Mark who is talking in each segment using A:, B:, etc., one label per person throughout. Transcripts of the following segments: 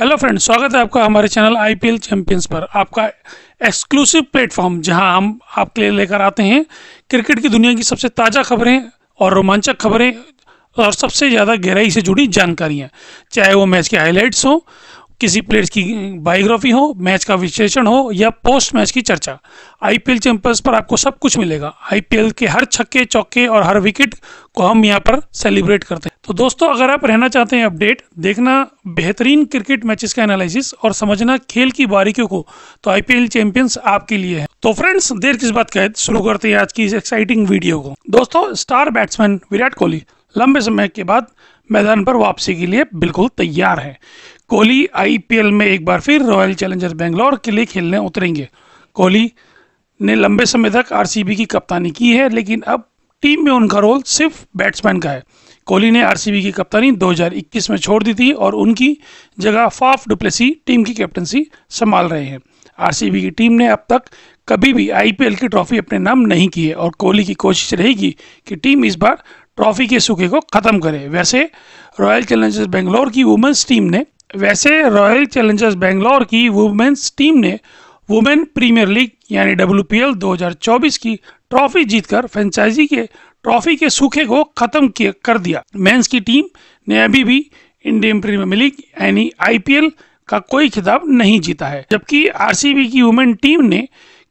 A: hello friend स्वागत है आपका हमारे चैनल आईपीएल चैंपियंस पर आपका एक्सक्लूसिव प्लेटफॉर्म जहां हम आपके लिए लेकर आते हैं क्रिकेट की दुनिया की सबसे ताज़ा खबरें और रोमांचक खबरें और सबसे ज़्यादा गहराई से जुड़ी जानकारियां चाहे वो मैच के हाईलाइट्स हों किसी प्लेयर की बायोग्राफी हो मैच का विश्लेषण हो या पोस्ट मैच की चर्चा आईपीएल चैंपियंस पर आपको सब कुछ मिलेगा आईपीएल के हर छक्के चौके और हर विकेट को हम यहाँ पर सेलिब्रेट करते हैं तो दोस्तों अगर आप रहना चाहते हैं अपडेट देखना बेहतरीन क्रिकेट मैचेस का एनालिसिस और समझना खेल की बारीकियों को तो आईपीएल चैंपियंस आपके लिए है तो फ्रेंड्स देर किस बात का शुरू करते हैं आज की इस एक्साइटिंग वीडियो को दोस्तों स्टार बैट्समैन विराट कोहली लंबे समय के बाद मैदान पर वापसी के लिए बिल्कुल तैयार है कोहली आईपीएल में एक बार फिर रॉयल चैलेंजर बेंगलोर के लिए खेलने उतरेंगे कोहली ने लंबे समय तक आरसीबी की कप्तानी की है लेकिन अब टीम में उनका रोल सिर्फ बैट्समैन का है कोहली ने आरसीबी की कप्तानी 2021 में छोड़ दी थी और उनकी जगह फाफ डुप्लेसी टीम की कैप्टनसी संभाल रहे हैं आरसीबी की टीम ने अब तक कभी भी आईपीएल की ट्रॉफी अपने नाम नहीं की है और कोहली की कोशिश रहेगी कि टीम इस बार ट्रॉफी के सूखे को ख़त्म करे वैसे रॉयल चैलेंजर्स बेंगलोर की वुमेंस टीम ने वैसे रॉयल चैलेंजर्स बेंगलोर की वुमेन्स टीम ने वुमेन प्रीमियर लीग यानी डब्ल्यू 2024 की ट्रॉफी जीतकर फ्रेंचाइजी के ट्रॉफी के सूखे को खत्म कर दिया मेंस की टीम ने अभी भी इंडियन प्रीमियर लीग यानी आईपीएल का कोई खिताब नहीं जीता है जबकि आरसीबी की वुमेन टीम ने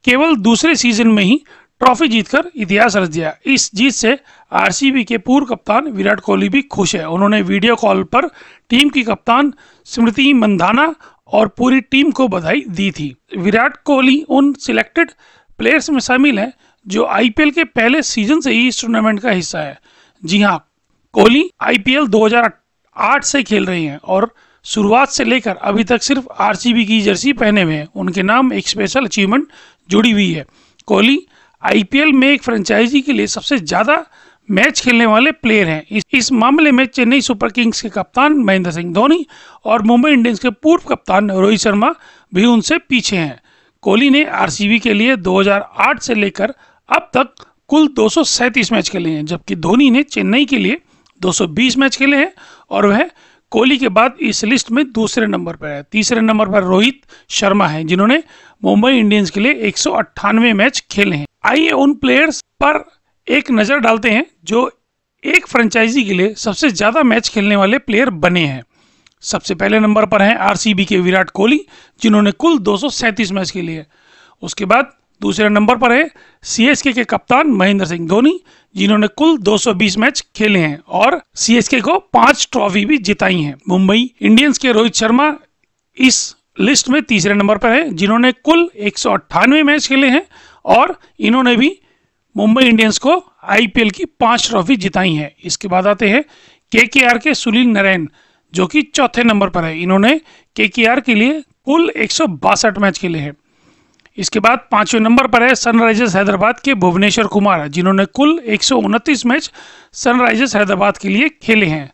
A: केवल दूसरे सीजन में ही ट्रॉफी जीतकर इतिहास रच दिया इस जीत से आरसीबी के पूर्व कप्तान विराट कोहली भी खुश है उन्होंने वीडियो कॉल पर टीम की कप्तान स्मृति मंधाना और पूरी टीम को बधाई दी थी विराट कोहली उन सिलेक्टेड प्लेयर्स में शामिल हैं जो आईपीएल के पहले सीजन से ही इस टूर्नामेंट का हिस्सा है जी हाँ कोहली आईपीएल 2008 से खेल रहे हैं और शुरुआत से लेकर अभी तक सिर्फ आरसीबी की जर्सी पहने हुए हैं उनके नाम एक स्पेशल अचीवमेंट जुड़ी हुई है कोहली आईपीएल में एक फ्रेंचाइजी के लिए सबसे ज्यादा मैच खेलने वाले प्लेयर हैं इस, इस मामले में चेन्नई सुपर किंग्स के कप्तान महेंद्र सिंह धोनी और मुंबई इंडियंस के पूर्व कप्तान रोहित शर्मा भी उनसे पीछे हैं कोहली ने आर के लिए 2008 से लेकर अब तक कुल दो मैच खेले हैं जबकि धोनी ने चेन्नई के लिए 220 मैच खेले हैं और वह कोहली के बाद इस लिस्ट में दूसरे नंबर पर है तीसरे नंबर पर रोहित शर्मा हैं जिन्होंने मुंबई इंडियंस के लिए एक मैच खेले हैं आइए उन प्लेयर्स पर एक नज़र डालते हैं जो एक फ्रेंचाइजी के लिए सबसे ज़्यादा मैच खेलने वाले प्लेयर बने हैं सबसे पहले नंबर पर हैं आरसीबी के विराट कोहली जिन्होंने कुल दो मैच खेले हैं उसके बाद दूसरे नंबर पर है सीएसके के कप्तान महेंद्र सिंह धोनी जिन्होंने कुल 220 मैच खेले हैं और सीएसके को पांच ट्रॉफी भी जिताई हैं मुंबई इंडियंस के रोहित शर्मा इस लिस्ट में तीसरे नंबर पर है जिन्होंने कुल एक मैच खेले हैं और इन्होंने भी मुंबई इंडियंस को आईपीएल की पांच ट्रॉफी जिताई हैं इसके बाद आते हैं के के आर के सुनील नारायण जो कि चौथे नंबर पर है इन्होंने के के आर के लिए कुल एक मैच खेले हैं इसके बाद पांचवें नंबर पर है सनराइजर्स हैदराबाद के भुवनेश्वर कुमार जिन्होंने कुल एक मैच सनराइजर्स हैदराबाद के लिए खेले हैं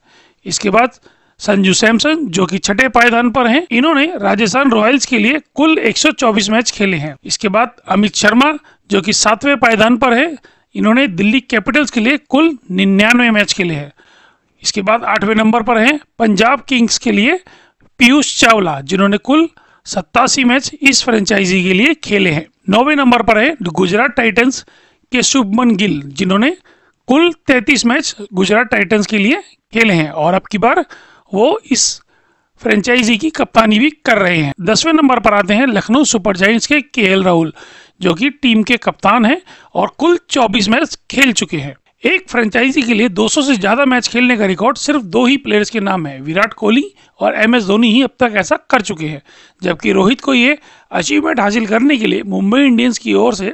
A: इसके बाद संजू सैमसन जो कि छठे पायदान पर हैं इन्होंने राजस्थान रॉयल्स के लिए कुल 124 मैच खेले हैं इसके बाद अमित शर्मा जो कि सातवें पायदान पर है इन्होंने दिल्ली कैपिटल्स के लिए कुल निन्यानवे मैच खेले हैं इसके बाद आठवें नंबर पर हैं पंजाब किंग्स के लिए पीयूष चावला जिन्होंने कुल सत्तासी मैच इस फ्रेंचाइजी के लिए खेले हैं नौवे नंबर पर है गुजरात टाइटन्स के शुभमन गिल जिन्होंने कुल 33 मैच गुजरात टाइटंस के लिए खेले हैं और अब की बार वो इस फ्रेंचाइजी की कप्तानी भी कर रहे हैं दसवें नंबर पर आते हैं लखनऊ सुपर जाइंट्स के के राहुल जो कि टीम के कप्तान हैं और कुल 24 मैच खेल चुके हैं एक फ्रेंचाइजी के लिए 200 से ज्यादा मैच खेलने का रिकॉर्ड सिर्फ दो ही प्लेयर्स के नाम है विराट कोहली और एम एस धोनी ही अब तक ऐसा कर चुके हैं जबकि रोहित को ये अचीवमेंट हासिल करने के लिए मुंबई इंडियंस की ओर से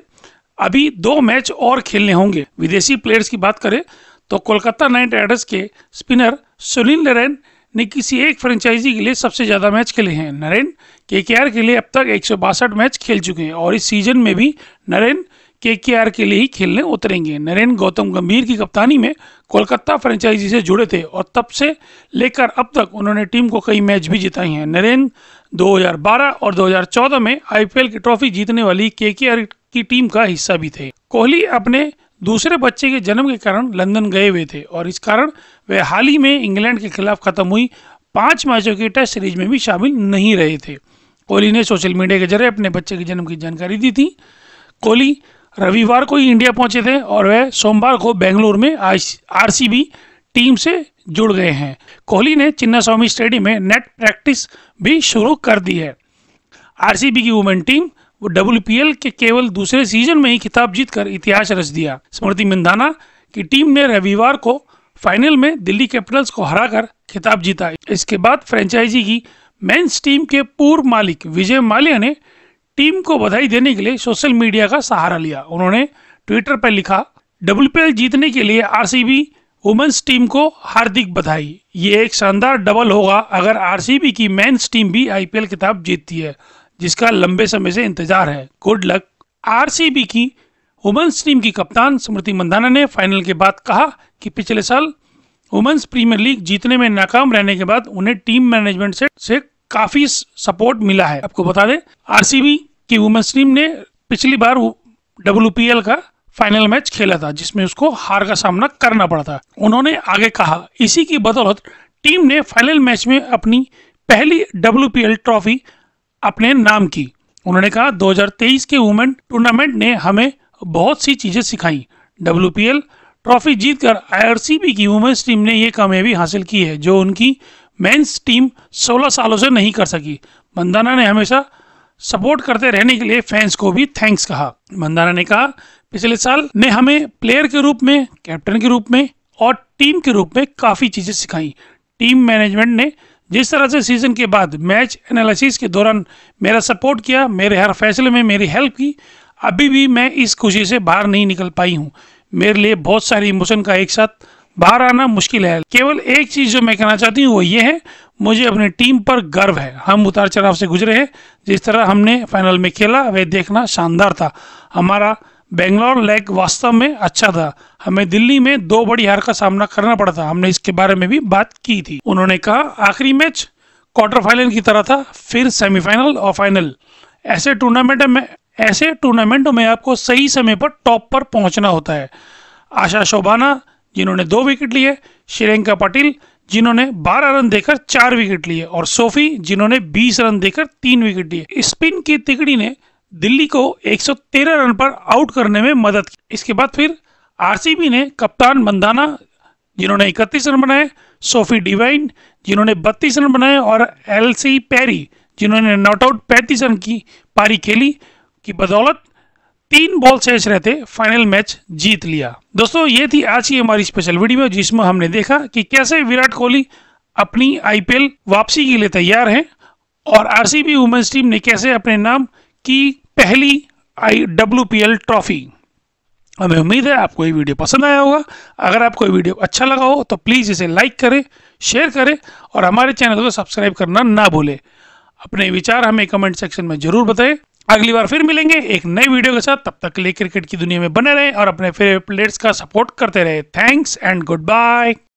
A: अभी दो मैच और खेलने होंगे विदेशी प्लेयर्स की बात करें तो कोलकाता नाइट राइडर्स के स्पिनर सुनील नरेन ने किसी एक फ्रेंचाइजी के लिए सबसे ज़्यादा मैच खेले हैं नरेन के के लिए अब तक एक मैच खेल चुके हैं और इस सीजन में भी नरेन के के लिए ही खेलने उतरेंगे नरेन गौतम गंभीर की कप्तानी में कोलकाता फ्रेंचाइजी से जुड़े थे और तब से लेकर अब तक उन्होंने टीम को कई मैच भी जिताए हैं नरेन 2012 और 2014 में आईपीएल की ट्रॉफी जीतने वाली के की टीम का हिस्सा भी थे कोहली अपने दूसरे बच्चे के जन्म के कारण लंदन गए हुए थे और इस कारण वे हाल ही में इंग्लैंड के खिलाफ खत्म हुई पांच मैचों की टेस्ट सीरीज में भी शामिल नहीं रहे थे कोहली ने सोशल मीडिया के जरिए अपने बच्चे के जन्म की जानकारी दी थी कोहली रविवार को ही इंडिया पहुंचे थे और वह सोमवार को बेंगलुरु में आर टीम से जुड़ गए हैं कोहली ने स्वामी स्टेडियम में नेट प्रैक्टिस भी शुरू कर दी है आरसीबी की वुमेन टीम वो डब्ल्यू के केवल दूसरे सीजन में ही खिताब जीतकर इतिहास रच दिया स्मृति मिंदाना की टीम ने रविवार को फाइनल में दिल्ली कैपिटल्स को हराकर खिताब जीता इसके बाद फ्रेंचाइजी की मेंस टीम के पूर्व मालिक विजय माल्या ने टीम को बधाई देने के लिए सोशल मीडिया का सहारा लिया उन्होंने ट्विटर पर लिखा डब्ल्यू जीतने के लिए आरसीबी वुमेन्स टीम को हार्दिक बधाई ये एक शानदार डबल होगा अगर आरसीबी की मेंस टीम भी आईपीएल खिताब जीतती है जिसका लंबे समय से इंतजार है गुड लक आरसीबी की वुमेंस टीम की कप्तान स्मृति मंदाना ने फाइनल के बाद कहा कि पिछले साल वुमेंस प्रीमियर लीग जीतने में नाकाम रहने के बाद उन्हें टीम मैनेजमेंट से, से काफी सपोर्ट मिला है आपको बता दें आरसीबी की वुमेंस टीम ने पिछली बार डब्ल्यू का फाइनल मैच खेला था जिसमें उसको हार का सामना करना पड़ा था उन्होंने आगे कहा इसी की बदौलत टीम ने फाइनल मैच में अपनी पहली डब्ल्यू ट्रॉफी अपने नाम की उन्होंने कहा 2023 के वुमेन टूर्नामेंट ने हमें बहुत सी चीज़ें सिखाई डब्ल्यू ट्रॉफी जीतकर आईआरसीबी की वुमेन्स टीम ने ये कामयाबी हासिल की है जो उनकी मेंस टीम 16 सालों से नहीं कर सकी मंदाना ने हमेशा सपोर्ट करते रहने के लिए फैंस को भी थैंक्स कहा मंदाना ने कहा पिछले साल ने हमें प्लेयर के रूप में कैप्टन के रूप में और टीम के रूप में काफ़ी चीज़ें सिखाई टीम मैनेजमेंट ने जिस तरह से सीज़न के बाद मैच एनालिसिस के दौरान मेरा सपोर्ट किया मेरे हर फैसले में मेरी हेल्प की अभी भी मैं इस खुशी से बाहर नहीं निकल पाई हूँ मेरे लिए बहुत सारे इमोशन का एक साथ बाहर आना मुश्किल है केवल एक चीज़ जो मैं कहना चाहती हूँ वो ये है मुझे अपनी टीम पर गर्व है हम उतार चढ़ाव से गुजरे हैं जिस तरह हमने फाइनल में खेला वह देखना शानदार था हमारा बेंगलोर लेग वास्तव में अच्छा था हमें दिल्ली में दो बड़ी हार का सामना करना पड़ा था हमने इसके बारे में भी बात की थी उन्होंने कहा आखिरी मैच क्वार्टर फाइनल की तरह था फिर सेमीफाइनल और फाइनल ऐसे टूर्नामेंट में ऐसे टूर्नामेंट में आपको सही समय पर टॉप पर पहुंचना होता है आशा शोभाना जिन्होंने दो विकेट लिए श्रियंका पाटिल जिन्होंने 12 रन देकर चार विकेट लिए और सोफी जिन्होंने 20 रन देकर तीन विकेट लिए स्पिन की तिकड़ी ने दिल्ली को 113 रन पर आउट करने में मदद की इसके बाद फिर आरसीबी ने कप्तान मंदाना जिन्होंने 31 रन बनाए सोफी डिवाइन जिन्होंने 32 रन बनाए और एलसी पैरी जिन्होंने नॉट आउट पैंतीस रन की पारी खेली की बदौलत तीन बॉल शेष रहते फाइनल मैच जीत लिया दोस्तों ये थी आज की हमारी स्पेशल वीडियो जिसमें हमने देखा कि कैसे विराट कोहली अपनी आईपीएल वापसी के लिए तैयार हैं और आरसीबी वुमेन्स टीम ने कैसे अपने नाम की पहली आई डब्ल्यू पी एल ट्रॉफी हमें उम्मीद है आपको ये वीडियो पसंद आया होगा अगर आपको ये वीडियो अच्छा लगा हो तो प्लीज़ इसे लाइक करें शेयर करें और हमारे चैनल को सब्सक्राइब करना ना भूलें अपने विचार हमें कमेंट सेक्शन में ज़रूर बताएं अगली बार फिर मिलेंगे एक नए वीडियो के साथ तब तक के लिए क्रिकेट की दुनिया में बने रहें और अपने फेवरेट प्लेयर्स का सपोर्ट करते रहे थैंक्स एंड गुड बाय